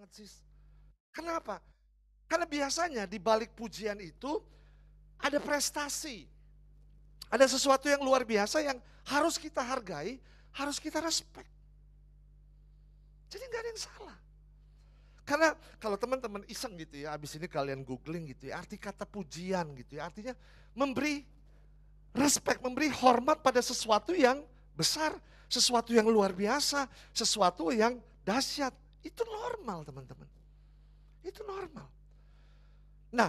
banget sis. Kenapa? Karena biasanya di balik pujian itu ada prestasi. Ada sesuatu yang luar biasa yang harus kita hargai, harus kita respect. Jadi nggak ada yang salah. Karena kalau teman-teman iseng gitu ya, abis ini kalian googling gitu ya, arti kata pujian gitu ya, artinya memberi respect, memberi hormat pada sesuatu yang besar, sesuatu yang luar biasa, sesuatu yang dahsyat. Itu normal teman-teman. Itu normal. Nah,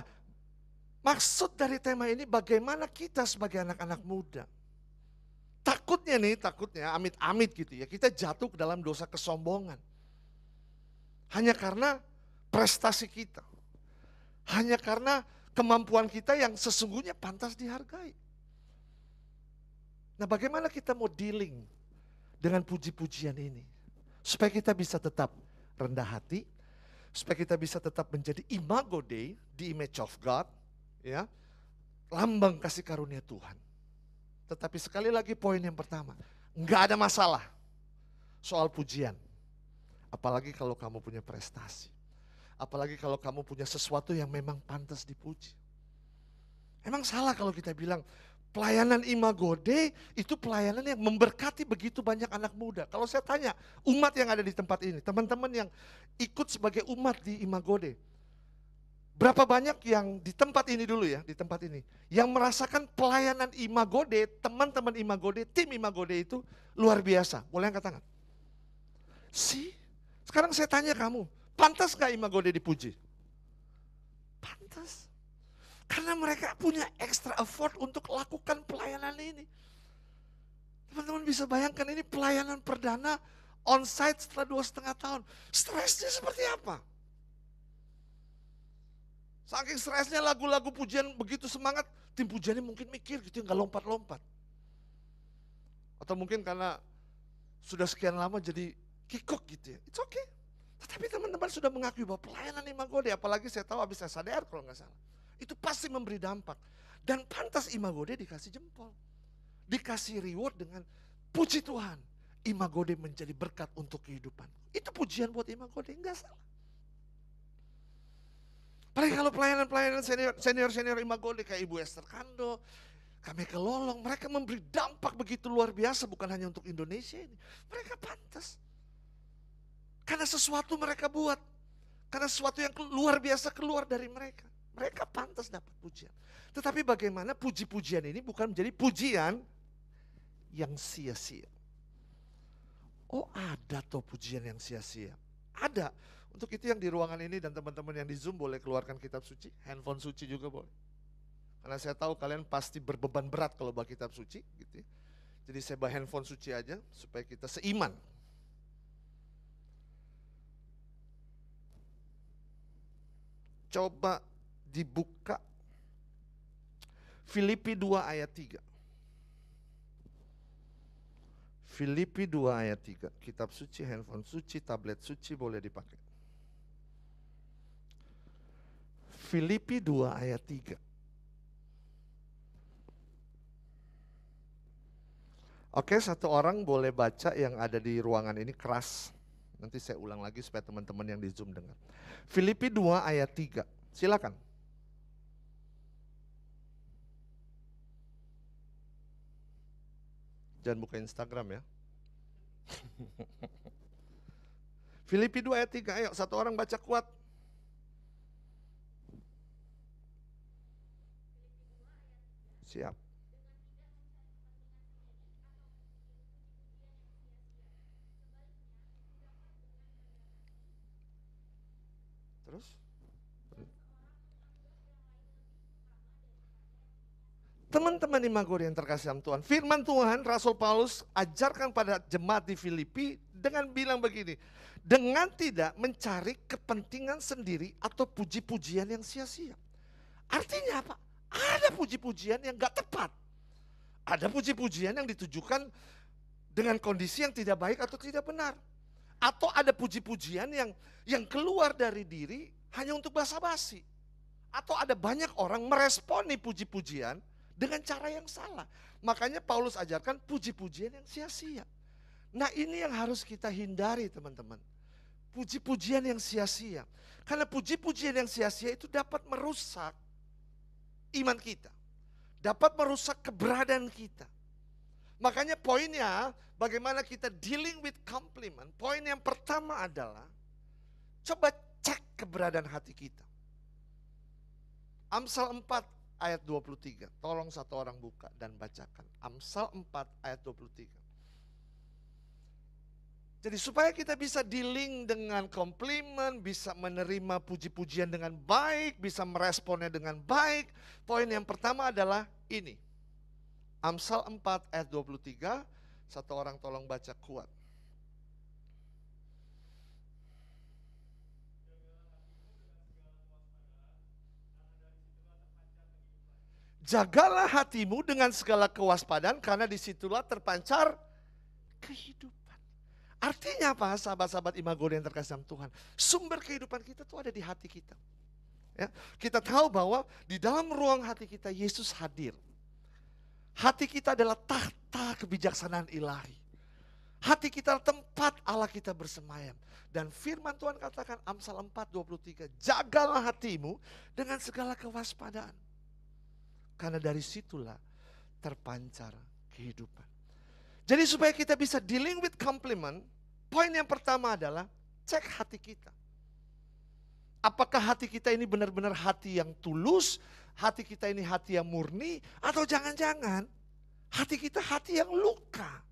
maksud dari tema ini bagaimana kita sebagai anak-anak muda. Takutnya nih, takutnya amit-amit gitu ya. Kita jatuh ke dalam dosa kesombongan. Hanya karena prestasi kita. Hanya karena kemampuan kita yang sesungguhnya pantas dihargai. Nah bagaimana kita mau dealing dengan puji-pujian ini? Supaya kita bisa tetap rendah hati, supaya kita bisa tetap menjadi imago Dei, di image of God, ya, lambang kasih karunia Tuhan. Tetapi sekali lagi poin yang pertama, nggak ada masalah soal pujian. Apalagi kalau kamu punya prestasi. Apalagi kalau kamu punya sesuatu yang memang pantas dipuji. Emang salah kalau kita bilang, Pelayanan imago imagode itu pelayanan yang memberkati begitu banyak anak muda. Kalau saya tanya umat yang ada di tempat ini, teman-teman yang ikut sebagai umat di imago imagode, berapa banyak yang di tempat ini dulu ya, di tempat ini, yang merasakan pelayanan imago imagode, teman-teman imago imagode, tim imago imagode itu luar biasa. Boleh angkat tangan? Si, sekarang saya tanya kamu, pantas gak imagode dipuji? Pantas. Karena mereka punya extra effort untuk lakukan pelayanan ini. Teman-teman bisa bayangkan ini pelayanan perdana on-site setelah dua setengah tahun. Stresnya seperti apa? Saking stresnya lagu-lagu pujian begitu semangat, tim pujiannya mungkin mikir gitu, nggak lompat-lompat. Atau mungkin karena sudah sekian lama jadi kikuk gitu ya. It's okay. Tetapi teman-teman sudah mengakui bahwa pelayanan imagode, apalagi saya tahu habis SADR kalau nggak salah. Itu pasti memberi dampak. Dan pantas Imagode dikasih jempol. Dikasih reward dengan puji Tuhan. Imagode menjadi berkat untuk kehidupan. Itu pujian buat Imagode, enggak salah. Paling kalau pelayanan-pelayanan senior-senior Imagode kayak Ibu Esther Kando, kami kelolong, mereka memberi dampak begitu luar biasa bukan hanya untuk Indonesia ini. Mereka pantas. Karena sesuatu mereka buat. Karena sesuatu yang luar biasa keluar dari mereka. Mereka pantas dapat pujian. Tetapi bagaimana puji-pujian ini bukan menjadi pujian yang sia-sia. Oh ada toh pujian yang sia-sia. Ada. Untuk itu yang di ruangan ini dan teman-teman yang di Zoom boleh keluarkan kitab suci, handphone suci juga boleh. Karena saya tahu kalian pasti berbeban berat kalau bawa kitab suci. Gitu. Ya. Jadi saya bawa handphone suci aja supaya kita seiman. Coba dibuka Filipi 2 ayat 3. Filipi 2 ayat 3. Kitab suci, handphone suci, tablet suci boleh dipakai. Filipi 2 ayat 3. Oke, satu orang boleh baca yang ada di ruangan ini keras. Nanti saya ulang lagi supaya teman-teman yang di Zoom dengar. Filipi 2 ayat 3. Silakan. Jangan buka Instagram ya. Filipi 2 ayat 3, ayo satu orang baca kuat. Siap. Terus? Teman-teman Imagori yang terkasih dalam Tuhan, firman Tuhan Rasul Paulus ajarkan pada jemaat di Filipi dengan bilang begini, dengan tidak mencari kepentingan sendiri atau puji-pujian yang sia-sia. Artinya apa? Ada puji-pujian yang gak tepat. Ada puji-pujian yang ditujukan dengan kondisi yang tidak baik atau tidak benar. Atau ada puji-pujian yang yang keluar dari diri hanya untuk basa-basi. Atau ada banyak orang meresponi puji-pujian dengan cara yang salah. Makanya Paulus ajarkan puji-pujian yang sia-sia. Nah ini yang harus kita hindari teman-teman. Puji-pujian yang sia-sia. Karena puji-pujian yang sia-sia itu dapat merusak iman kita. Dapat merusak keberadaan kita. Makanya poinnya bagaimana kita dealing with compliment. Poin yang pertama adalah coba cek keberadaan hati kita. Amsal 4 ayat 23. Tolong satu orang buka dan bacakan. Amsal 4 ayat 23. Jadi supaya kita bisa dealing dengan komplimen, bisa menerima puji-pujian dengan baik, bisa meresponnya dengan baik. Poin yang pertama adalah ini. Amsal 4 ayat 23, satu orang tolong baca kuat. Jagalah hatimu dengan segala kewaspadaan karena disitulah terpancar kehidupan. Artinya apa sahabat-sahabat imago yang terkasih dalam Tuhan? Sumber kehidupan kita itu ada di hati kita. Ya, kita tahu bahwa di dalam ruang hati kita Yesus hadir. Hati kita adalah tahta kebijaksanaan ilahi. Hati kita tempat Allah kita bersemayam. Dan firman Tuhan katakan Amsal 4:23, jagalah hatimu dengan segala kewaspadaan. Karena dari situlah terpancar kehidupan. Jadi supaya kita bisa dealing with compliment, poin yang pertama adalah cek hati kita. Apakah hati kita ini benar-benar hati yang tulus, hati kita ini hati yang murni, atau jangan-jangan hati kita hati yang luka.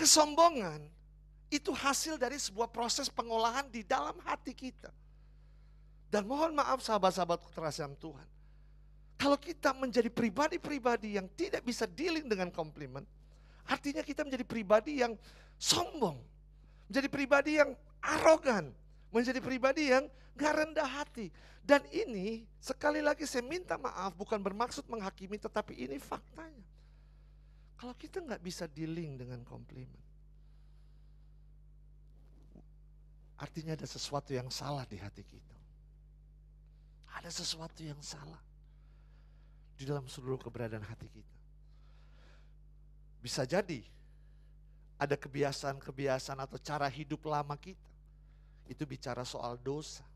Kesombongan itu hasil dari sebuah proses pengolahan di dalam hati kita. Dan mohon maaf sahabat sahabat terasam Tuhan. Kalau kita menjadi pribadi-pribadi yang tidak bisa dealing dengan komplimen, artinya kita menjadi pribadi yang sombong, menjadi pribadi yang arogan, menjadi pribadi yang gak rendah hati. Dan ini sekali lagi saya minta maaf bukan bermaksud menghakimi tetapi ini faktanya. Kalau kita nggak bisa dealing dengan komplimen. Artinya ada sesuatu yang salah di hati kita. Ada sesuatu yang salah di dalam seluruh keberadaan hati kita. Bisa jadi ada kebiasaan-kebiasaan atau cara hidup lama kita. Itu bicara soal dosa.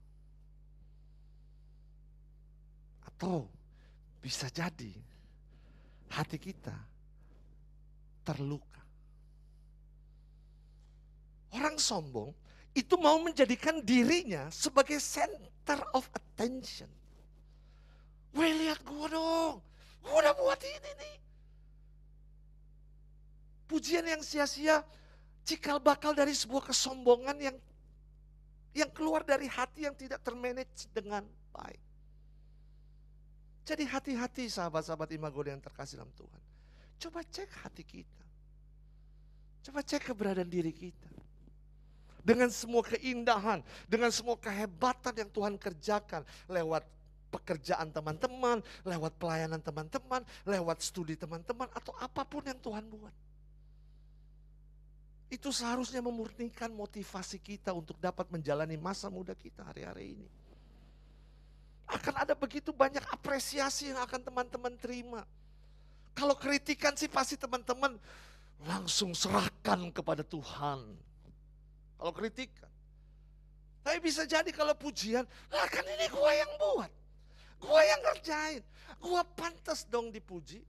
Atau bisa jadi hati kita terluka. Orang sombong itu mau menjadikan dirinya sebagai center of attention. Weh lihat gue dong, gue udah buat ini nih. Pujian yang sia-sia, cikal bakal dari sebuah kesombongan yang yang keluar dari hati yang tidak termanage dengan baik. Jadi hati-hati sahabat-sahabat imago yang terkasih dalam Tuhan. Coba cek hati kita. Coba cek keberadaan diri kita. Dengan semua keindahan, dengan semua kehebatan yang Tuhan kerjakan lewat pekerjaan teman-teman, lewat pelayanan teman-teman, lewat studi teman-teman, atau apapun yang Tuhan buat. Itu seharusnya memurnikan motivasi kita untuk dapat menjalani masa muda kita hari-hari ini. Akan ada begitu banyak apresiasi yang akan teman-teman terima. Kalau kritikan sih pasti teman-teman langsung serahkan kepada Tuhan. Kalau kritikan. Tapi bisa jadi kalau pujian, lah kan ini kuah yang buat. Gue yang ngerjain. Gue pantas dong dipuji.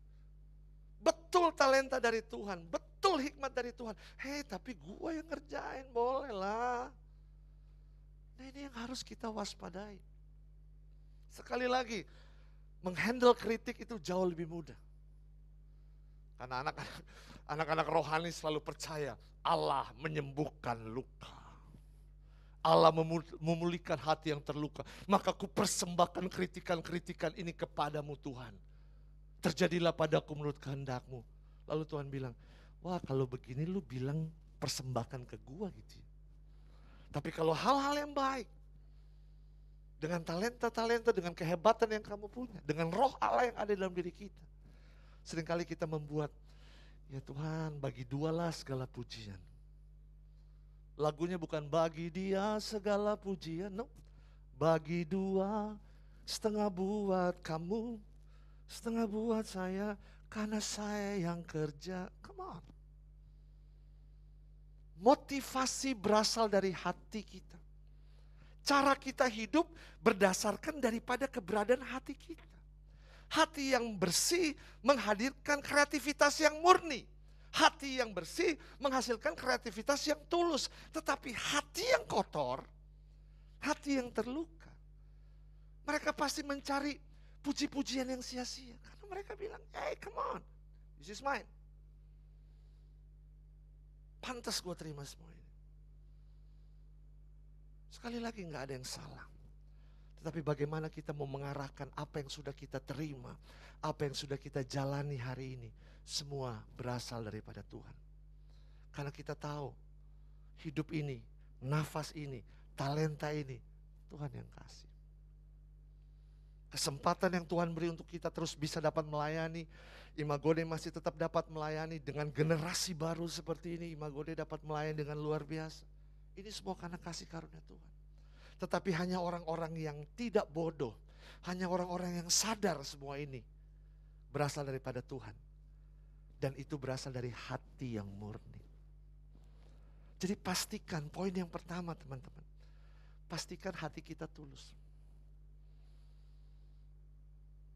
Betul talenta dari Tuhan. Betul hikmat dari Tuhan. Hei tapi gue yang ngerjain. Boleh lah. Nah ini yang harus kita waspadai. Sekali lagi. Menghandle kritik itu jauh lebih mudah. Karena anak-anak anak-anak rohani selalu percaya Allah menyembuhkan luka. Allah memulihkan hati yang terluka. Maka ku persembahkan kritikan-kritikan ini kepadamu Tuhan. Terjadilah padaku menurut kehendakmu. Lalu Tuhan bilang, wah kalau begini lu bilang persembahkan ke gua gitu. Ya. Tapi kalau hal-hal yang baik, dengan talenta-talenta, dengan kehebatan yang kamu punya, dengan roh Allah yang ada dalam diri kita. Seringkali kita membuat, ya Tuhan bagi dua lah segala pujian. Lagunya bukan bagi dia segala pujian, no. Bagi dua, setengah buat kamu, setengah buat saya, karena saya yang kerja. Come on. Motivasi berasal dari hati kita. Cara kita hidup berdasarkan daripada keberadaan hati kita. Hati yang bersih menghadirkan kreativitas yang murni Hati yang bersih menghasilkan kreativitas yang tulus. Tetapi hati yang kotor, hati yang terluka. Mereka pasti mencari puji-pujian yang sia-sia. Karena mereka bilang, hey come on, this is mine. Pantas gue terima semua ini. Sekali lagi nggak ada yang salah. Tetapi bagaimana kita mau mengarahkan apa yang sudah kita terima, apa yang sudah kita jalani hari ini semua berasal daripada Tuhan. Karena kita tahu hidup ini, nafas ini, talenta ini Tuhan yang kasih. Kesempatan yang Tuhan beri untuk kita terus bisa dapat melayani. Imagode masih tetap dapat melayani dengan generasi baru seperti ini. Imagode dapat melayani dengan luar biasa. Ini semua karena kasih karunia Tuhan. Tetapi hanya orang-orang yang tidak bodoh, hanya orang-orang yang sadar semua ini berasal daripada Tuhan dan itu berasal dari hati yang murni. Jadi pastikan poin yang pertama teman-teman. Pastikan hati kita tulus.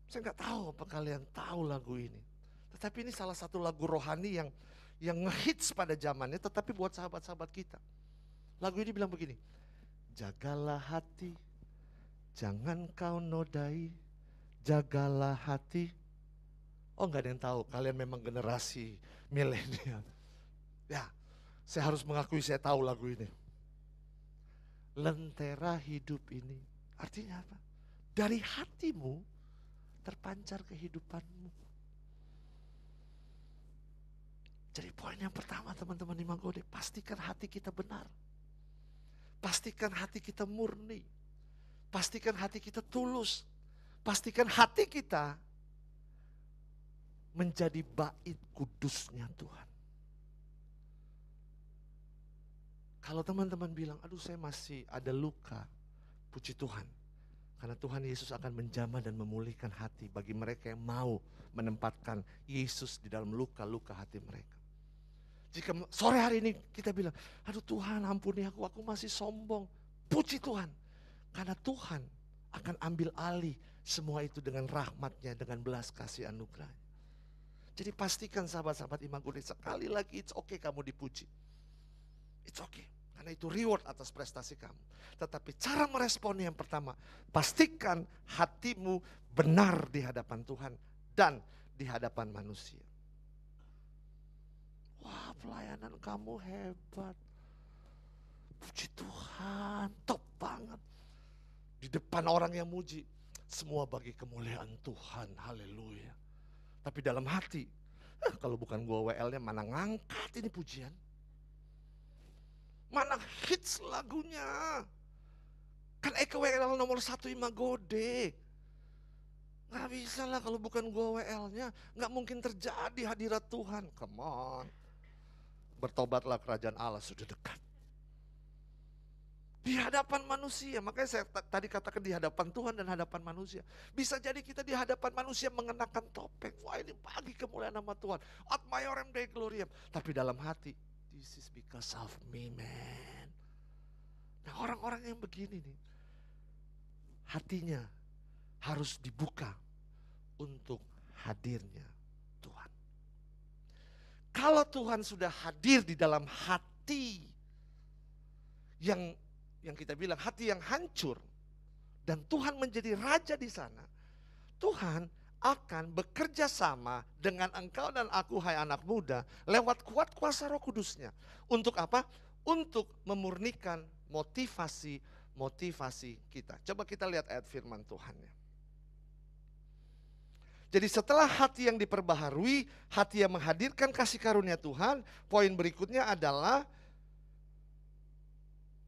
Saya nggak tahu apa kalian tahu lagu ini. Tetapi ini salah satu lagu rohani yang yang ngehits pada zamannya tetapi buat sahabat-sahabat kita. Lagu ini bilang begini. Jagalah hati, jangan kau nodai. Jagalah hati, Oh nggak ada yang tahu, kalian memang generasi milenial. Ya, saya harus mengakui saya tahu lagu ini. Lentera hidup ini, artinya apa? Dari hatimu terpancar kehidupanmu. Jadi poin yang pertama teman-teman di Manggode, pastikan hati kita benar. Pastikan hati kita murni. Pastikan hati kita tulus. Pastikan hati kita menjadi bait kudusnya Tuhan. Kalau teman-teman bilang, aduh saya masih ada luka, puji Tuhan. Karena Tuhan Yesus akan menjamah dan memulihkan hati bagi mereka yang mau menempatkan Yesus di dalam luka-luka hati mereka. Jika sore hari ini kita bilang, aduh Tuhan ampuni aku, aku masih sombong. Puji Tuhan. Karena Tuhan akan ambil alih semua itu dengan rahmatnya, dengan belas kasih anugerahnya. Jadi pastikan sahabat-sahabat Imam sekali lagi it's okay kamu dipuji. It's okay. Karena itu reward atas prestasi kamu. Tetapi cara meresponnya yang pertama, pastikan hatimu benar di hadapan Tuhan dan di hadapan manusia. Wah pelayanan kamu hebat. Puji Tuhan, top banget. Di depan orang yang muji, semua bagi kemuliaan Tuhan, haleluya. Tapi dalam hati, eh, kalau bukan gue WL-nya mana ngangkat ini pujian. Mana hits lagunya. Kan Eka WL nomor satu Imagode. Gak bisa lah kalau bukan gua WL-nya. Gak mungkin terjadi hadirat Tuhan. Come on. Bertobatlah kerajaan Allah sudah dekat. Di hadapan manusia, makanya saya tadi katakan di hadapan Tuhan dan hadapan manusia. Bisa jadi kita di hadapan manusia mengenakan topeng. Wah ini pagi kemuliaan nama Tuhan. Ad maiorem Dei gloriam. Tapi dalam hati, this is because of me man. Nah orang-orang yang begini nih, hatinya harus dibuka untuk hadirnya Tuhan. Kalau Tuhan sudah hadir di dalam hati yang yang kita bilang hati yang hancur dan Tuhan menjadi raja di sana, Tuhan akan bekerja sama dengan engkau dan aku hai anak muda lewat kuat kuasa Roh Kudusnya. Untuk apa? Untuk memurnikan motivasi-motivasi kita. Coba kita lihat ayat firman Tuhannya. Jadi setelah hati yang diperbaharui, hati yang menghadirkan kasih karunia Tuhan, poin berikutnya adalah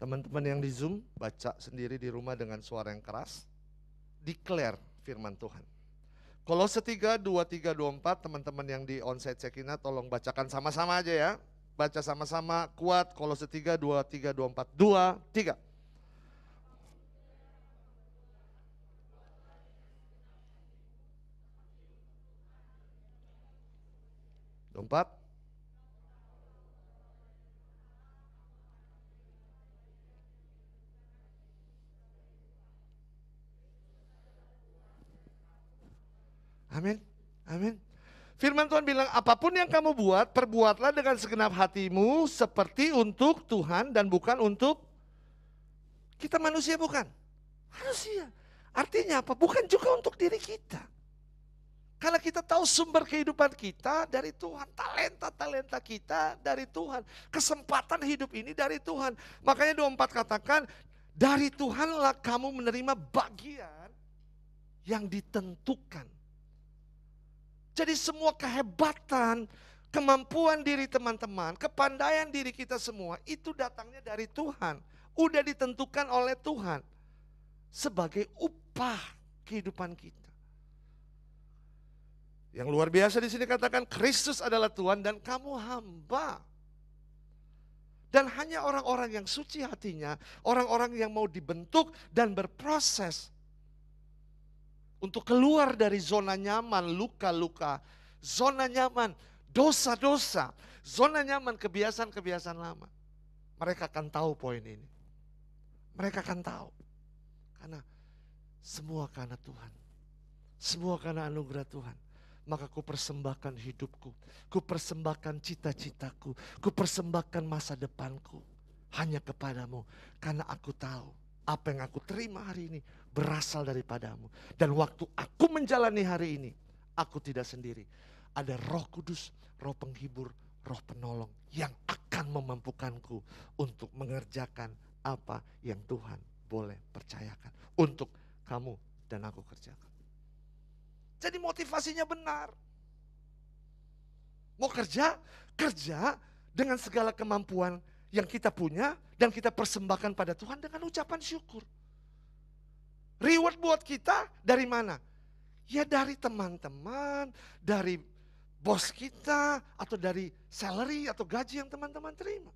Teman-teman yang di Zoom baca sendiri di rumah dengan suara yang keras. Declare firman Tuhan. Kalau setiga, dua, tiga dua empat teman-teman yang di onsite Sekina tolong bacakan sama-sama aja ya. Baca sama-sama kuat kalau setiga, Kolose tiga dua empat dua tiga Empat, Amin. Amin. Firman Tuhan bilang, apapun yang kamu buat, perbuatlah dengan segenap hatimu seperti untuk Tuhan dan bukan untuk kita manusia bukan? Manusia. Artinya apa? Bukan juga untuk diri kita. Karena kita tahu sumber kehidupan kita dari Tuhan, talenta-talenta kita dari Tuhan, kesempatan hidup ini dari Tuhan. Makanya 24 katakan, dari Tuhanlah kamu menerima bagian yang ditentukan jadi semua kehebatan, kemampuan diri teman-teman, kepandaian diri kita semua itu datangnya dari Tuhan. Udah ditentukan oleh Tuhan sebagai upah kehidupan kita. Yang luar biasa di sini katakan Kristus adalah Tuhan dan kamu hamba. Dan hanya orang-orang yang suci hatinya, orang-orang yang mau dibentuk dan berproses untuk keluar dari zona nyaman, luka-luka, zona nyaman, dosa-dosa, zona nyaman, kebiasaan-kebiasaan lama. Mereka akan tahu poin ini. Mereka akan tahu. Karena semua karena Tuhan. Semua karena anugerah Tuhan. Maka ku persembahkan hidupku. Ku persembahkan cita-citaku. Ku persembahkan masa depanku. Hanya kepadamu. Karena aku tahu apa yang aku terima hari ini berasal daripadamu. Dan waktu aku menjalani hari ini, aku tidak sendiri. Ada roh kudus, roh penghibur, roh penolong yang akan memampukanku untuk mengerjakan apa yang Tuhan boleh percayakan untuk kamu dan aku kerjakan. Jadi motivasinya benar. Mau kerja, kerja dengan segala kemampuan yang kita punya dan kita persembahkan pada Tuhan dengan ucapan syukur. Reward buat kita dari mana? Ya dari teman-teman, dari bos kita, atau dari salary atau gaji yang teman-teman terima.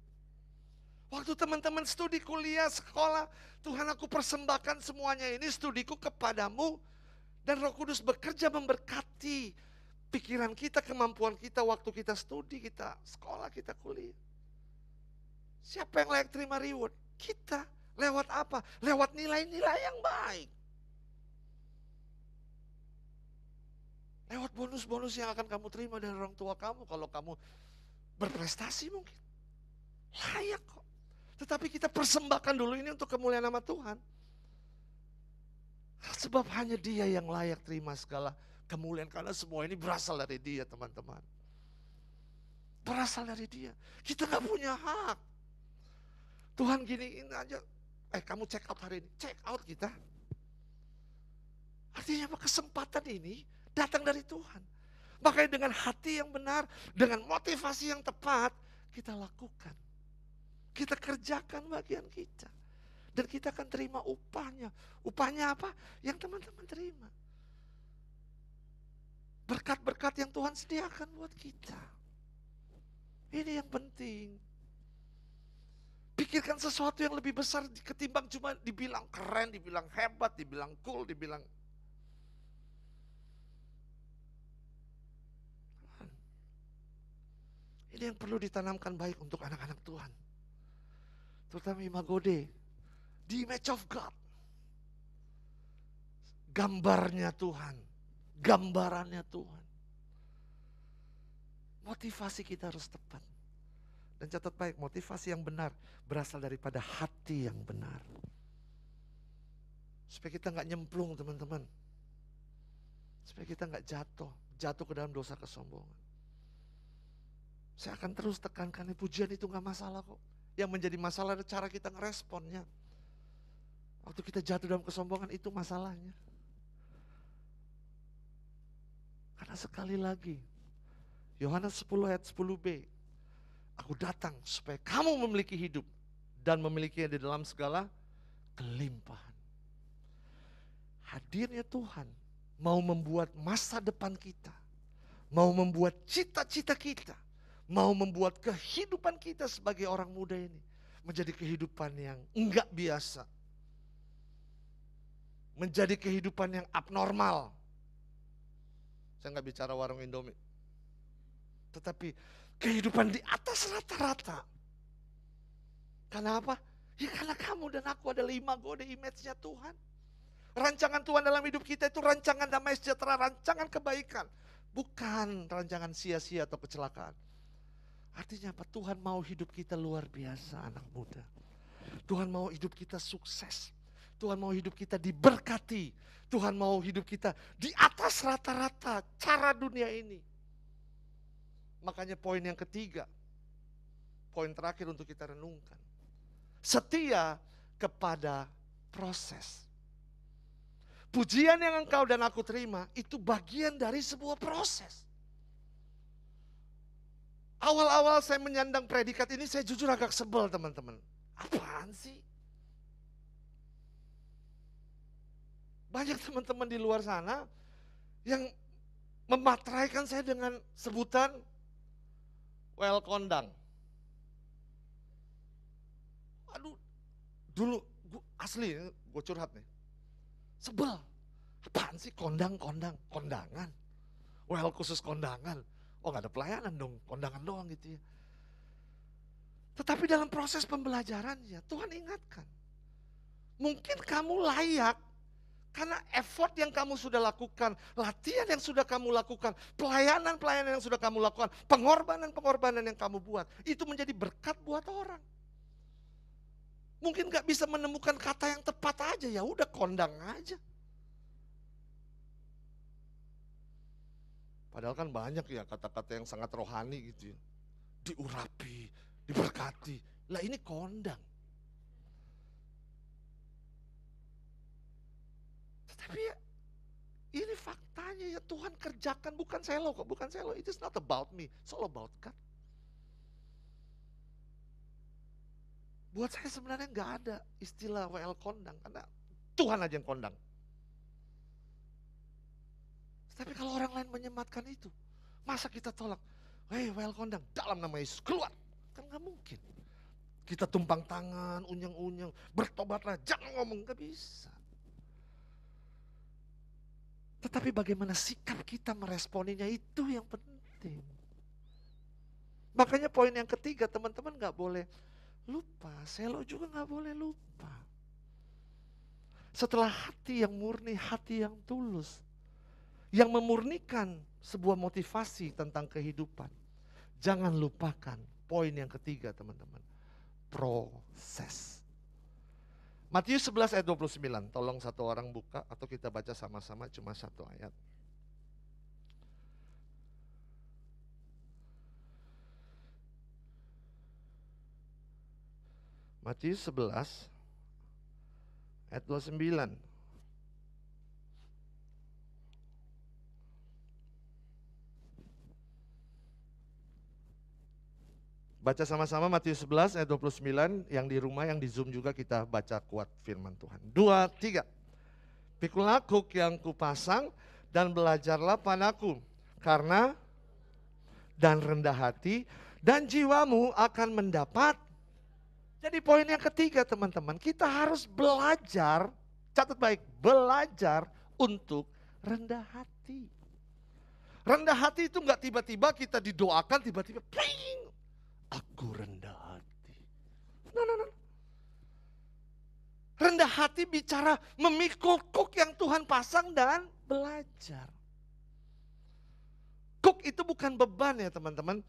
Waktu teman-teman studi kuliah, sekolah, Tuhan aku persembahkan semuanya ini studiku kepadamu. Dan roh kudus bekerja memberkati pikiran kita, kemampuan kita waktu kita studi, kita sekolah, kita kuliah. Siapa yang layak terima reward? Kita. Lewat apa? Lewat nilai-nilai yang baik. Lewat bonus-bonus yang akan kamu terima dari orang tua kamu kalau kamu berprestasi mungkin. Layak kok. Tetapi kita persembahkan dulu ini untuk kemuliaan nama Tuhan. Sebab hanya dia yang layak terima segala kemuliaan. Karena semua ini berasal dari dia teman-teman. Berasal dari dia. Kita gak punya hak. Tuhan giniin aja eh kamu check out hari ini, check out kita. Artinya apa? Kesempatan ini datang dari Tuhan. Makanya dengan hati yang benar, dengan motivasi yang tepat, kita lakukan. Kita kerjakan bagian kita. Dan kita akan terima upahnya. Upahnya apa? Yang teman-teman terima. Berkat-berkat yang Tuhan sediakan buat kita. Ini yang penting. Pikirkan sesuatu yang lebih besar ketimbang cuma dibilang keren, dibilang hebat, dibilang cool, dibilang Ini yang perlu ditanamkan baik untuk anak-anak Tuhan. Terutama Imagode. The image of God. Gambarnya Tuhan. Gambarannya Tuhan. Motivasi kita harus tepat. Dan catat baik, motivasi yang benar berasal daripada hati yang benar. Supaya kita nggak nyemplung teman-teman. Supaya kita nggak jatuh, jatuh ke dalam dosa kesombongan. Saya akan terus tekankan, eh, pujian itu nggak masalah kok. Yang menjadi masalah adalah cara kita ngeresponnya. Waktu kita jatuh dalam kesombongan itu masalahnya. Karena sekali lagi, Yohanes 10 ayat 10b, Aku datang supaya kamu memiliki hidup dan memilikinya di dalam segala kelimpahan. Hadirnya Tuhan mau membuat masa depan kita, mau membuat cita-cita kita, mau membuat kehidupan kita sebagai orang muda ini menjadi kehidupan yang enggak biasa. Menjadi kehidupan yang abnormal. Saya enggak bicara warung Indomie. Tetapi kehidupan di atas rata-rata. Karena apa? Ya karena kamu dan aku adalah imagode image-nya Tuhan. Rancangan Tuhan dalam hidup kita itu rancangan damai sejahtera, rancangan kebaikan. Bukan rancangan sia-sia atau kecelakaan. Artinya apa? Tuhan mau hidup kita luar biasa anak muda. Tuhan mau hidup kita sukses. Tuhan mau hidup kita diberkati. Tuhan mau hidup kita di atas rata-rata cara dunia ini. Makanya poin yang ketiga, poin terakhir untuk kita renungkan. Setia kepada proses. Pujian yang engkau dan aku terima itu bagian dari sebuah proses. Awal-awal saya menyandang predikat ini saya jujur agak sebel teman-teman. Apaan sih? Banyak teman-teman di luar sana yang mematraikan saya dengan sebutan Well kondang. Aduh, dulu gua, asli ya, gue curhat nih. Sebel. Apaan sih kondang-kondang? Kondangan. Well khusus kondangan. Oh gak ada pelayanan dong, kondangan doang gitu ya. Tetapi dalam proses pembelajarannya, Tuhan ingatkan. Mungkin kamu layak karena effort yang kamu sudah lakukan, latihan yang sudah kamu lakukan, pelayanan-pelayanan yang sudah kamu lakukan, pengorbanan-pengorbanan yang kamu buat, itu menjadi berkat buat orang. Mungkin gak bisa menemukan kata yang tepat aja, ya udah kondang aja. Padahal kan banyak ya kata-kata yang sangat rohani gitu ya. Diurapi, diberkati. Lah ini kondang. Tapi ya, ini faktanya ya Tuhan kerjakan bukan saya loh kok, bukan saya loh. It is not about me, it's all about God. Buat saya sebenarnya nggak ada istilah WL kondang karena Tuhan aja yang kondang. Tapi kalau orang lain menyematkan itu, masa kita tolak? Hei, WL kondang dalam nama Yesus keluar. Kan nggak mungkin. Kita tumpang tangan, unyang-unyang, bertobatlah, jangan ngomong, nggak bisa. Tetapi bagaimana sikap kita meresponinya itu yang penting. Makanya poin yang ketiga teman-teman gak boleh lupa. Selo juga gak boleh lupa. Setelah hati yang murni, hati yang tulus. Yang memurnikan sebuah motivasi tentang kehidupan. Jangan lupakan poin yang ketiga teman-teman. Proses. Matius 11 ayat 29, tolong satu orang buka atau kita baca sama-sama cuma satu ayat. Matius 11 ayat 29. Baca sama-sama Matius 11 ayat 29 yang di rumah yang di Zoom juga kita baca kuat firman Tuhan. Dua, tiga. Pikulah kuk yang kupasang dan belajarlah padaku karena dan rendah hati dan jiwamu akan mendapat. Jadi poin yang ketiga teman-teman, kita harus belajar, catat baik, belajar untuk rendah hati. Rendah hati itu nggak tiba-tiba kita didoakan tiba-tiba ping Aku rendah hati. No, no, no. Rendah hati bicara memikul kuk yang Tuhan pasang dan belajar. Kuk itu bukan beban ya teman-teman.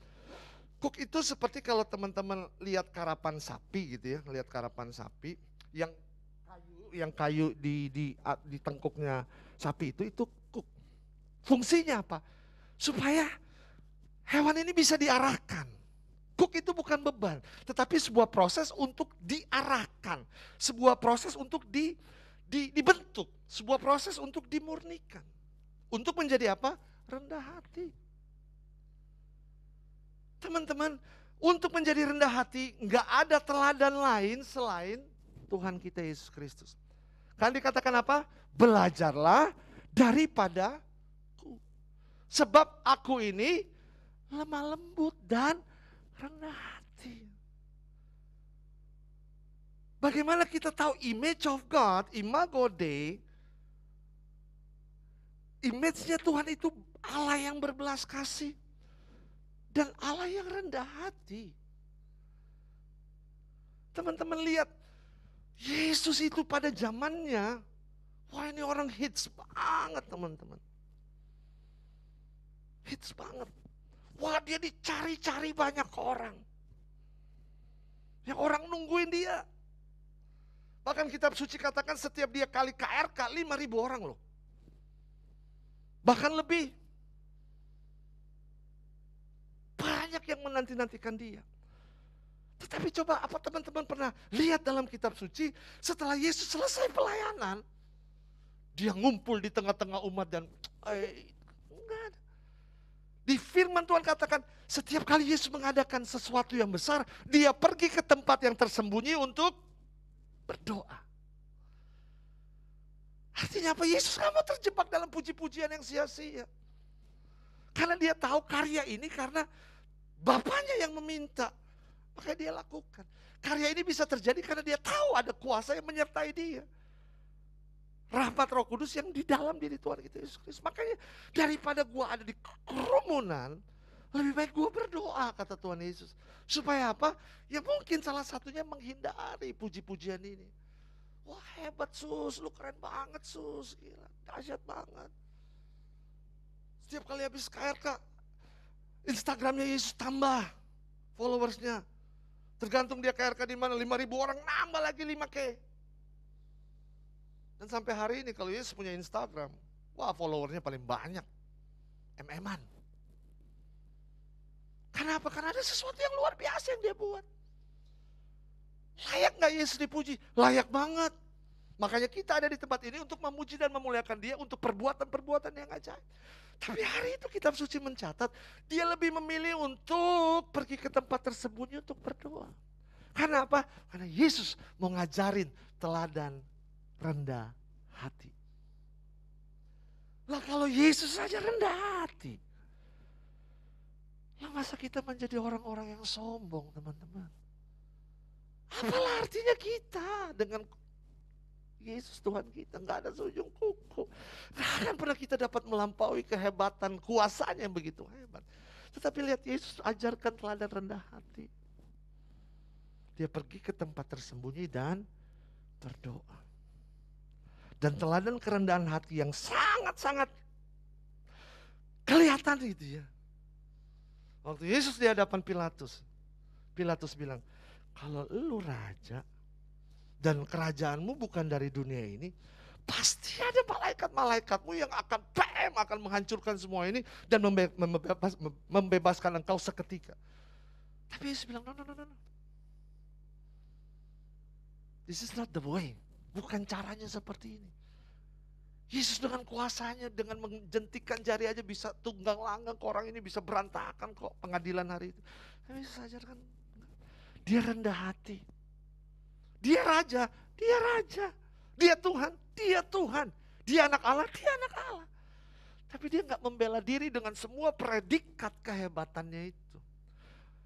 Kuk itu seperti kalau teman-teman lihat karapan sapi gitu ya, lihat karapan sapi yang kayu yang kayu di di di tengkuknya sapi itu itu kuk. Fungsinya apa? Supaya hewan ini bisa diarahkan. Kuk itu bukan beban, tetapi sebuah proses untuk diarahkan, sebuah proses untuk di, di, dibentuk, sebuah proses untuk dimurnikan. Untuk menjadi apa? Rendah hati. Teman-teman, untuk menjadi rendah hati nggak ada teladan lain selain Tuhan kita Yesus Kristus. Kan dikatakan apa? Belajarlah daripada ku, Sebab aku ini lemah lembut dan Rendah hati. Bagaimana kita tahu image of God, imago Dei, image-nya Tuhan itu Allah yang berbelas kasih dan Allah yang rendah hati. Teman-teman lihat, Yesus itu pada zamannya, wah ini orang hits banget teman-teman. Hits banget. Wah dia dicari-cari banyak orang. Yang orang nungguin dia. Bahkan kitab suci katakan setiap dia kali KRK 5000 orang loh. Bahkan lebih. Banyak yang menanti-nantikan dia. Tetapi coba apa teman-teman pernah lihat dalam kitab suci setelah Yesus selesai pelayanan, dia ngumpul di tengah-tengah umat dan di firman Tuhan katakan, setiap kali Yesus mengadakan sesuatu yang besar, dia pergi ke tempat yang tersembunyi untuk berdoa. Artinya apa? Yesus gak mau terjebak dalam puji-pujian yang sia-sia. Karena dia tahu karya ini karena Bapaknya yang meminta. Makanya dia lakukan. Karya ini bisa terjadi karena dia tahu ada kuasa yang menyertai dia rahmat Roh Kudus yang di dalam diri Tuhan kita Yesus Kristus. Makanya daripada gua ada di kerumunan, lebih baik gua berdoa kata Tuhan Yesus. Supaya apa? Ya mungkin salah satunya menghindari puji-pujian ini. Wah hebat sus, lu keren banget sus, gila, dahsyat banget. Setiap kali habis KRK, Instagramnya Yesus tambah followersnya. Tergantung dia KRK di mana, 5000 orang nambah lagi 5K. Dan sampai hari ini kalau Yesus punya Instagram, wah followernya paling banyak. ememan. Kenapa? Karena ada sesuatu yang luar biasa yang dia buat. Layak nggak Yesus dipuji? Layak banget. Makanya kita ada di tempat ini untuk memuji dan memuliakan dia untuk perbuatan-perbuatan yang ajaib. Tapi hari itu kitab suci mencatat, dia lebih memilih untuk pergi ke tempat tersebutnya untuk berdoa. Karena apa? Karena Yesus mau ngajarin teladan rendah hati. Lah kalau Yesus saja rendah hati. Lah masa kita menjadi orang-orang yang sombong teman-teman. Apalah artinya kita dengan Yesus Tuhan kita nggak ada seujung kuku. Nggak akan pernah kita dapat melampaui kehebatan kuasanya yang begitu hebat. Tetapi lihat Yesus ajarkan teladan rendah hati. Dia pergi ke tempat tersembunyi dan berdoa dan teladan kerendahan hati yang sangat-sangat kelihatan itu ya. Waktu Yesus di hadapan Pilatus, Pilatus bilang, kalau lu raja dan kerajaanmu bukan dari dunia ini, pasti ada malaikat-malaikatmu yang akan PM, akan menghancurkan semua ini dan membe membebas membebaskan engkau seketika. Tapi Yesus bilang, no, no, no, no. This is not the way. Bukan caranya seperti ini. Yesus dengan kuasanya, dengan menjentikan jari aja bisa tunggang langgang ke orang ini bisa berantakan kok pengadilan hari itu. Tapi Yesus ajarkan, dia rendah hati. Dia raja, dia raja. Dia Tuhan, dia Tuhan. Dia anak Allah, dia anak Allah. Tapi dia nggak membela diri dengan semua predikat kehebatannya itu.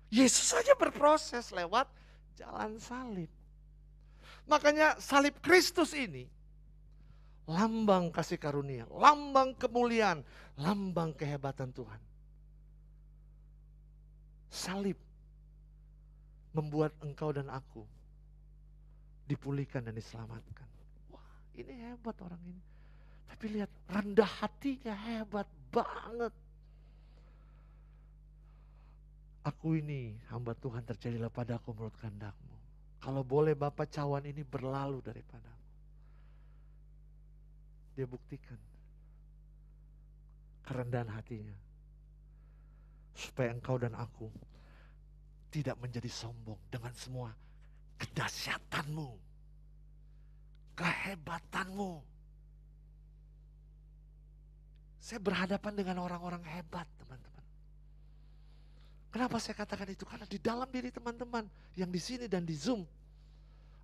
Yesus saja berproses lewat jalan salib. Makanya salib Kristus ini lambang kasih karunia, lambang kemuliaan, lambang kehebatan Tuhan. Salib membuat engkau dan aku dipulihkan dan diselamatkan. Wah, ini hebat orang ini. Tapi lihat rendah hatinya hebat banget. Aku ini hamba Tuhan terjadilah padaku menurut kandang. Kalau boleh Bapak cawan ini berlalu daripadamu. Dia buktikan kerendahan hatinya. Supaya engkau dan aku tidak menjadi sombong dengan semua kedahsyatanmu, kehebatanmu. Saya berhadapan dengan orang-orang hebat, teman-teman. Kenapa saya katakan itu? Karena di dalam diri teman-teman yang di sini dan di Zoom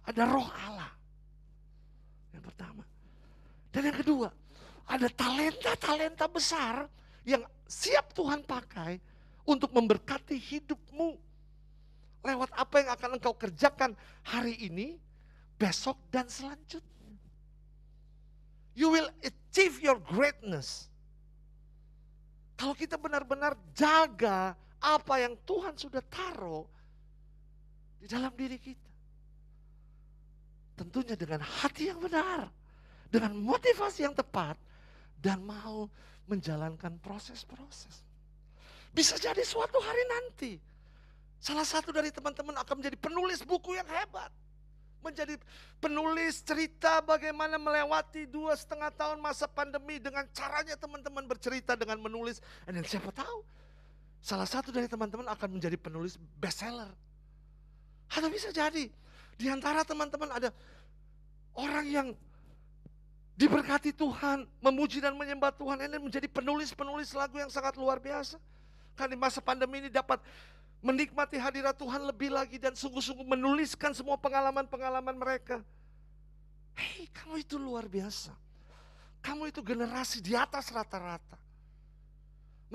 ada roh Allah. Yang pertama. Dan yang kedua, ada talenta-talenta besar yang siap Tuhan pakai untuk memberkati hidupmu lewat apa yang akan engkau kerjakan hari ini, besok dan selanjutnya. You will achieve your greatness. Kalau kita benar-benar jaga apa yang Tuhan sudah taruh di dalam diri kita. Tentunya dengan hati yang benar, dengan motivasi yang tepat, dan mau menjalankan proses-proses. Bisa jadi suatu hari nanti, salah satu dari teman-teman akan menjadi penulis buku yang hebat. Menjadi penulis cerita bagaimana melewati dua setengah tahun masa pandemi dengan caranya teman-teman bercerita dengan menulis. Dan siapa tahu Salah satu dari teman-teman akan menjadi penulis bestseller. Ada bisa jadi. Di antara teman-teman ada orang yang diberkati Tuhan, memuji dan menyembah Tuhan, dan menjadi penulis-penulis lagu yang sangat luar biasa. Karena di masa pandemi ini dapat menikmati hadirat Tuhan lebih lagi dan sungguh-sungguh menuliskan semua pengalaman-pengalaman mereka. Hei, kamu itu luar biasa. Kamu itu generasi di atas rata-rata.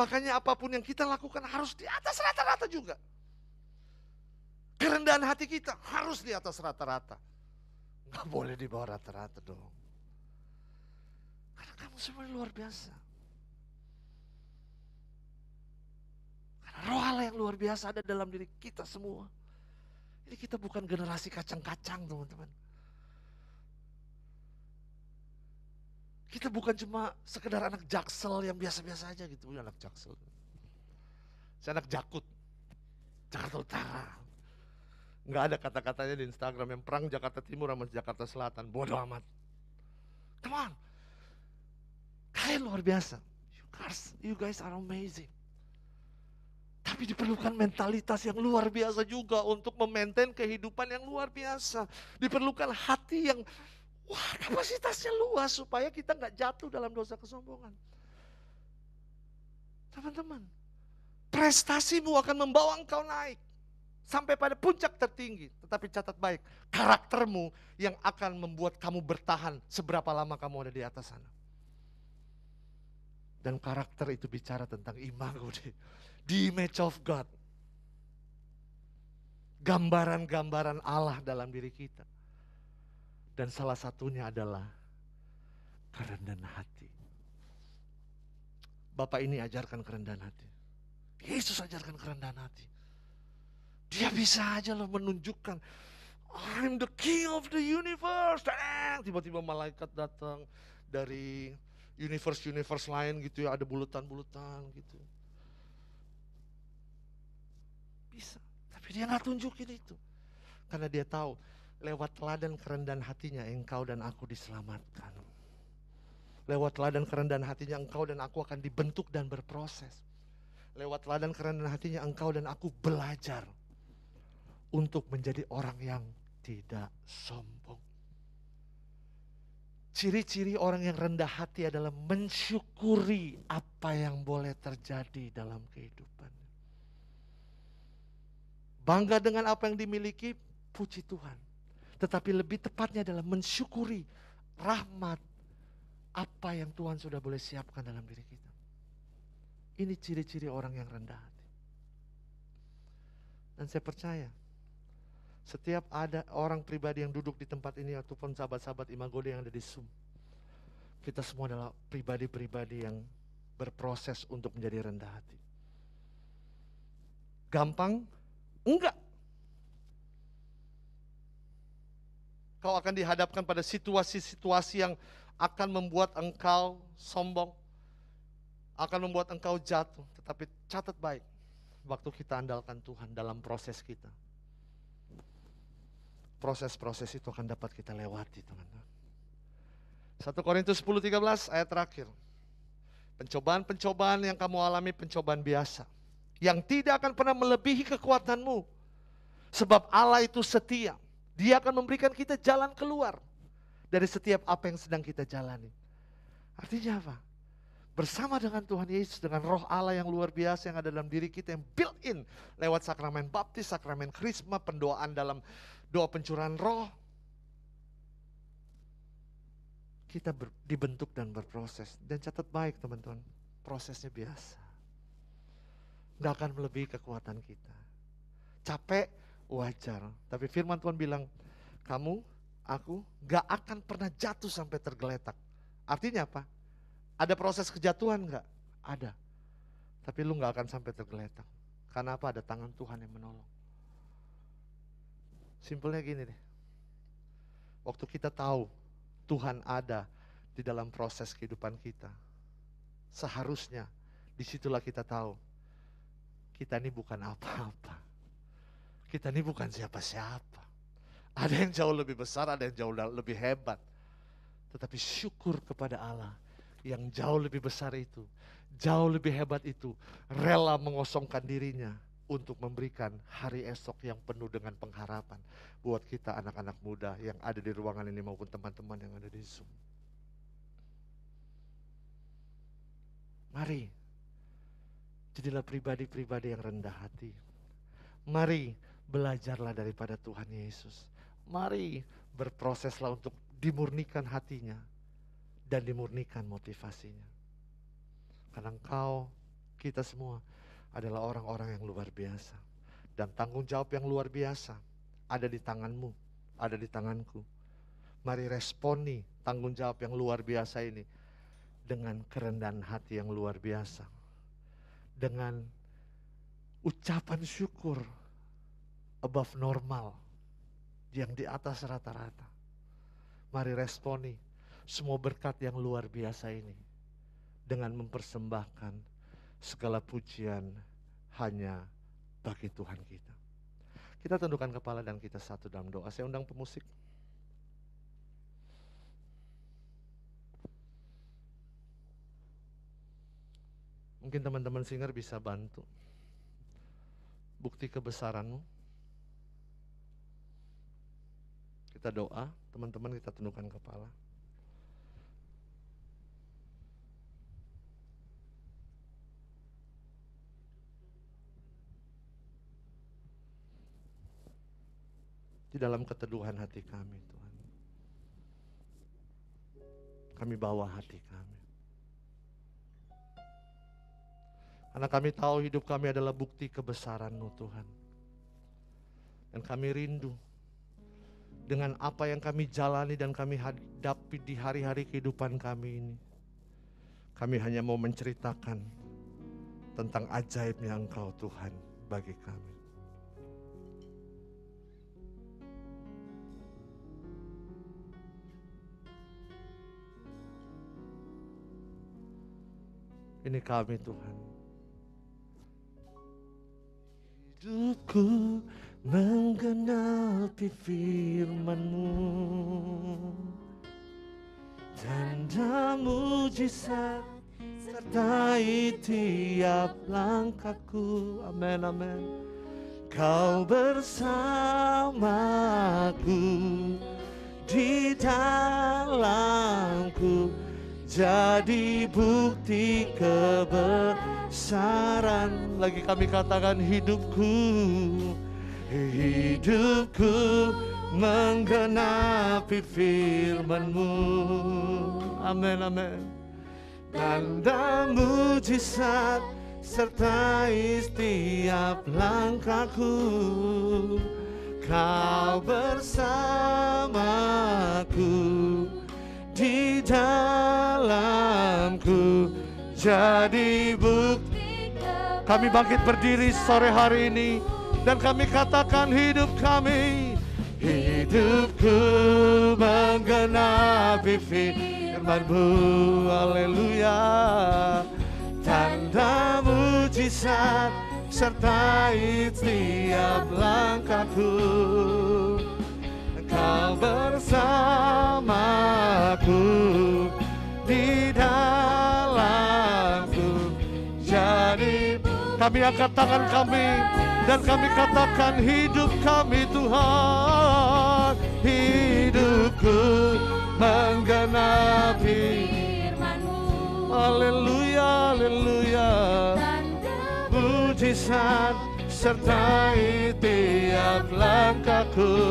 Makanya apapun yang kita lakukan harus di atas rata-rata juga. Kerendahan hati kita harus di atas rata-rata. Gak boleh di bawah rata-rata dong. Karena kamu semua luar biasa. Karena roh Allah yang luar biasa ada dalam diri kita semua. Jadi kita bukan generasi kacang-kacang teman-teman. Kita bukan cuma sekedar anak jaksel yang biasa-biasa aja gitu, anak jaksel. Saya anak jakut, Jakarta Utara. Nggak ada kata-katanya di Instagram yang perang Jakarta Timur sama Jakarta Selatan, bodoh amat. Come on, kalian luar biasa. You guys, you guys are amazing. Tapi diperlukan mentalitas yang luar biasa juga untuk memaintain kehidupan yang luar biasa. Diperlukan hati yang Wah kapasitasnya luas supaya kita nggak jatuh dalam dosa kesombongan. Teman-teman, prestasimu akan membawa engkau naik sampai pada puncak tertinggi. Tetapi catat baik, karaktermu yang akan membuat kamu bertahan seberapa lama kamu ada di atas sana. Dan karakter itu bicara tentang imago deh. The image of God. Gambaran-gambaran Allah dalam diri kita. Dan salah satunya adalah kerendahan hati. Bapak ini ajarkan kerendahan hati. Yesus ajarkan kerendahan hati. Dia bisa aja loh menunjukkan I'm the king of the universe. Tiba-tiba malaikat datang dari universe-universe lain gitu ya, ada bulutan-bulutan gitu. Bisa, tapi dia nggak tunjukin itu. Karena dia tahu Lewat teladan kerendahan hatinya engkau dan aku diselamatkan. Lewat teladan kerendahan hatinya engkau dan aku akan dibentuk dan berproses. Lewat teladan kerendahan hatinya engkau dan aku belajar untuk menjadi orang yang tidak sombong. Ciri-ciri orang yang rendah hati adalah mensyukuri apa yang boleh terjadi dalam kehidupan. Bangga dengan apa yang dimiliki, puji Tuhan. Tetapi lebih tepatnya adalah mensyukuri rahmat apa yang Tuhan sudah boleh siapkan dalam diri kita. Ini ciri-ciri orang yang rendah hati. Dan saya percaya, setiap ada orang pribadi yang duduk di tempat ini ataupun sahabat-sahabat Imagode yang ada di Sum, kita semua adalah pribadi-pribadi yang berproses untuk menjadi rendah hati. Gampang? Enggak. Kau akan dihadapkan pada situasi-situasi yang akan membuat engkau sombong, akan membuat engkau jatuh. Tetapi catat baik, waktu kita andalkan Tuhan dalam proses kita. Proses-proses itu akan dapat kita lewati, teman-teman. 1 Korintus 10:13 ayat terakhir. Pencobaan-pencobaan yang kamu alami pencobaan biasa yang tidak akan pernah melebihi kekuatanmu. Sebab Allah itu setia dia akan memberikan kita jalan keluar dari setiap apa yang sedang kita jalani. Artinya apa? Bersama dengan Tuhan Yesus, dengan roh Allah yang luar biasa yang ada dalam diri kita yang built in lewat sakramen baptis, sakramen krisma, pendoaan dalam doa pencurahan roh. Kita ber, dibentuk dan berproses. Dan catat baik teman-teman, prosesnya biasa. Tidak akan melebihi kekuatan kita. Capek, wajar. Tapi firman Tuhan bilang, kamu, aku gak akan pernah jatuh sampai tergeletak. Artinya apa? Ada proses kejatuhan gak? Ada. Tapi lu gak akan sampai tergeletak. Karena apa? Ada tangan Tuhan yang menolong. Simpelnya gini deh. Waktu kita tahu Tuhan ada di dalam proses kehidupan kita. Seharusnya disitulah kita tahu kita ini bukan apa-apa kita ini bukan siapa-siapa. Ada yang jauh lebih besar, ada yang jauh lebih hebat. Tetapi syukur kepada Allah yang jauh lebih besar itu, jauh lebih hebat itu, rela mengosongkan dirinya untuk memberikan hari esok yang penuh dengan pengharapan buat kita anak-anak muda yang ada di ruangan ini maupun teman-teman yang ada di Zoom. Mari, jadilah pribadi-pribadi yang rendah hati. Mari, Belajarlah daripada Tuhan Yesus. Mari berproseslah untuk dimurnikan hatinya dan dimurnikan motivasinya. Karena engkau, kita semua adalah orang-orang yang luar biasa. Dan tanggung jawab yang luar biasa ada di tanganmu, ada di tanganku. Mari responi tanggung jawab yang luar biasa ini dengan kerendahan hati yang luar biasa. Dengan ucapan syukur above normal, yang di atas rata-rata. Mari responi semua berkat yang luar biasa ini dengan mempersembahkan segala pujian hanya bagi Tuhan kita. Kita tundukkan kepala dan kita satu dalam doa. Saya undang pemusik. Mungkin teman-teman singer bisa bantu. Bukti kebesaranmu. Kita doa, teman-teman kita tundukkan kepala. Di dalam keteduhan hati kami, Tuhan. Kami bawa hati kami. Karena kami tahu hidup kami adalah bukti kebesaran-Mu Tuhan. Dan kami rindu dengan apa yang kami jalani dan kami hadapi di hari-hari kehidupan kami ini. Kami hanya mau menceritakan tentang ajaib yang Engkau Tuhan bagi kami. Ini kami Tuhan. hidupku menggenapi firmanmu Tanda mujizat sertai tiap langkahku Amin, amin Kau bersamaku di dalamku jadi bukti kebenaran saran lagi kami katakan hidupku hidupku menggenapi firmanmu amin amin tanda mujizat sertai setiap langkahku kau bersamaku di dalamku jadi bukti kami bangkit berdiri sore hari ini dan kami katakan hidup kami hidupku menggenapi firmanmu haleluya tanda mujizat sertai tiap langkahku kau bersamaku di Kami angkat tangan kami dan kami katakan hidup kami Tuhan, hidupku menggenapi firman Haleluya, haleluya. Mujizat sertai tiap langkahku.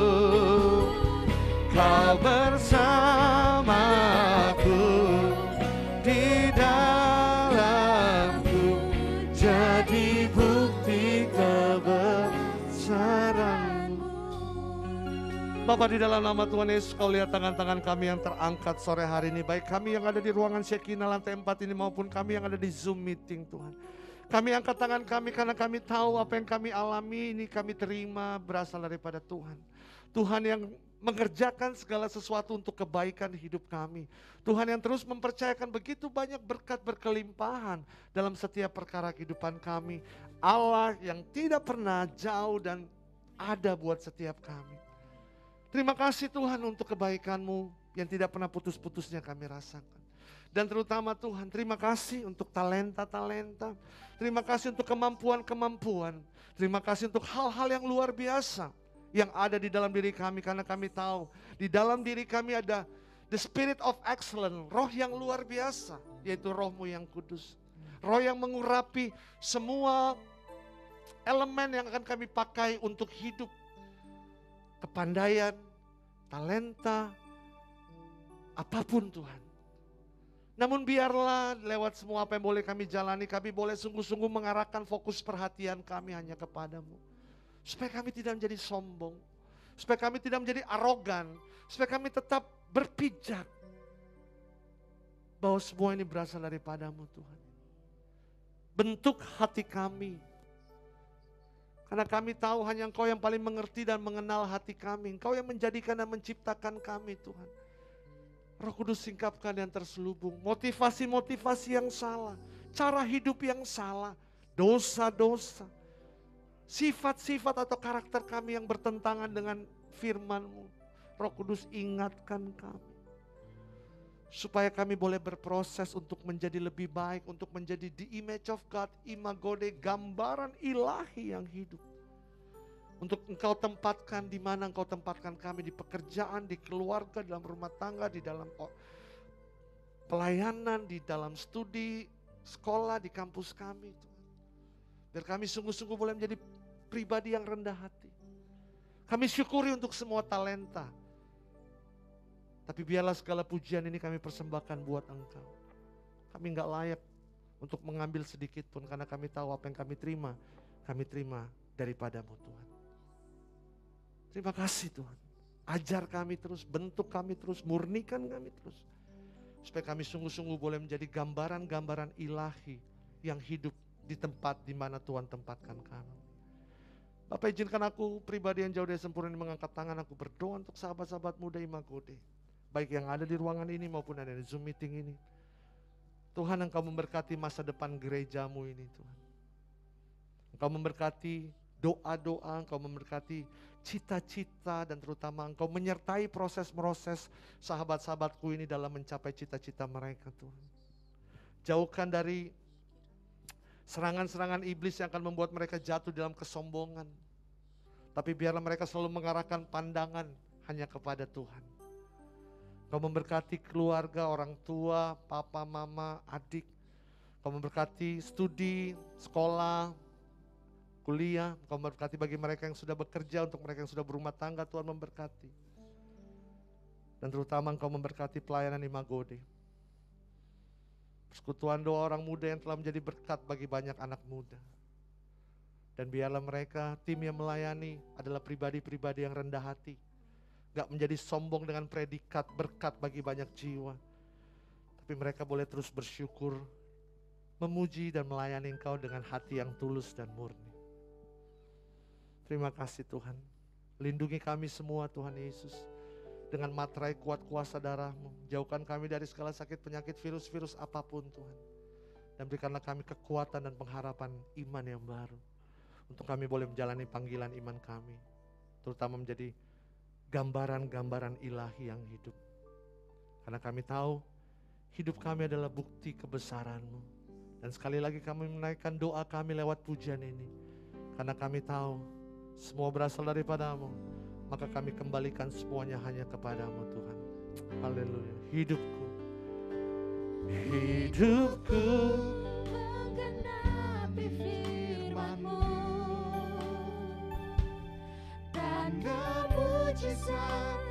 Kau bersamaku di Bapak di dalam nama Tuhan Yesus kau lihat tangan-tangan kami yang terangkat sore hari ini. Baik kami yang ada di ruangan Shekinah lantai 4 ini maupun kami yang ada di Zoom meeting Tuhan. Kami angkat tangan kami karena kami tahu apa yang kami alami ini kami terima berasal daripada Tuhan. Tuhan yang mengerjakan segala sesuatu untuk kebaikan hidup kami. Tuhan yang terus mempercayakan begitu banyak berkat berkelimpahan dalam setiap perkara kehidupan kami. Allah yang tidak pernah jauh dan ada buat setiap kami. Terima kasih Tuhan untuk kebaikan-Mu yang tidak pernah putus-putusnya kami rasakan. Dan terutama Tuhan, terima kasih untuk talenta-talenta. Terima kasih untuk kemampuan-kemampuan. Terima kasih untuk hal-hal yang luar biasa yang ada di dalam diri kami karena kami tahu di dalam diri kami ada the spirit of excellence, roh yang luar biasa, yaitu rohmu yang kudus. Roh yang mengurapi semua elemen yang akan kami pakai untuk hidup kepandaian, talenta, apapun Tuhan. Namun biarlah lewat semua apa yang boleh kami jalani, kami boleh sungguh-sungguh mengarahkan fokus perhatian kami hanya kepadamu. Supaya kami tidak menjadi sombong, supaya kami tidak menjadi arogan, supaya kami tetap berpijak bahwa semua ini berasal daripadamu Tuhan. Bentuk hati kami karena kami tahu hanya Engkau yang paling mengerti dan mengenal hati kami. Engkau yang menjadikan dan menciptakan kami Tuhan. Roh Kudus singkapkan yang terselubung. Motivasi-motivasi yang salah. Cara hidup yang salah. Dosa-dosa. Sifat-sifat atau karakter kami yang bertentangan dengan firman-Mu. Roh Kudus ingatkan kami supaya kami boleh berproses untuk menjadi lebih baik, untuk menjadi the image of God, imago de gambaran ilahi yang hidup. Untuk engkau tempatkan di mana engkau tempatkan kami di pekerjaan, di keluarga, dalam rumah tangga, di dalam pelayanan, di dalam studi, sekolah, di kampus kami. Tuhan. Biar kami sungguh-sungguh boleh menjadi pribadi yang rendah hati. Kami syukuri untuk semua talenta tapi biarlah segala pujian ini kami persembahkan buat Engkau. Kami nggak layak untuk mengambil sedikit pun karena kami tahu apa yang kami terima, kami terima daripadamu Tuhan. Terima kasih Tuhan. Ajar kami terus, bentuk kami terus, murnikan kami terus. Supaya kami sungguh-sungguh boleh menjadi gambaran-gambaran ilahi yang hidup di tempat di mana Tuhan tempatkan kami. Bapak izinkan aku pribadi yang jauh dari sempurna ini mengangkat tangan aku berdoa untuk sahabat-sahabat muda Imagode baik yang ada di ruangan ini maupun ada di Zoom meeting ini. Tuhan Engkau memberkati masa depan gerejamu ini Tuhan. Engkau memberkati doa-doa, Engkau memberkati cita-cita dan terutama Engkau menyertai proses-proses sahabat-sahabatku ini dalam mencapai cita-cita mereka Tuhan. Jauhkan dari serangan-serangan iblis yang akan membuat mereka jatuh dalam kesombongan. Tapi biarlah mereka selalu mengarahkan pandangan hanya kepada Tuhan Kau memberkati keluarga, orang tua, papa, mama, adik. Kau memberkati studi, sekolah, kuliah. Kau memberkati bagi mereka yang sudah bekerja, untuk mereka yang sudah berumah tangga, Tuhan memberkati. Dan terutama Engkau memberkati pelayanan Imagode. Persekutuan doa orang muda yang telah menjadi berkat bagi banyak anak muda. Dan biarlah mereka, tim yang melayani adalah pribadi-pribadi yang rendah hati Gak menjadi sombong dengan predikat berkat bagi banyak jiwa. Tapi mereka boleh terus bersyukur, memuji dan melayani engkau dengan hati yang tulus dan murni. Terima kasih Tuhan. Lindungi kami semua Tuhan Yesus. Dengan materai kuat kuasa darahmu. Jauhkan kami dari segala sakit penyakit virus-virus apapun Tuhan. Dan berikanlah kami kekuatan dan pengharapan iman yang baru. Untuk kami boleh menjalani panggilan iman kami. Terutama menjadi gambaran-gambaran ilahi yang hidup. Karena kami tahu hidup kami adalah bukti kebesaran-Mu. Dan sekali lagi kami menaikkan doa kami lewat pujian ini. Karena kami tahu semua berasal daripadamu. Maka kami kembalikan semuanya hanya kepadamu Tuhan. Haleluya. Hidupku. Hidupku menggenapi she said.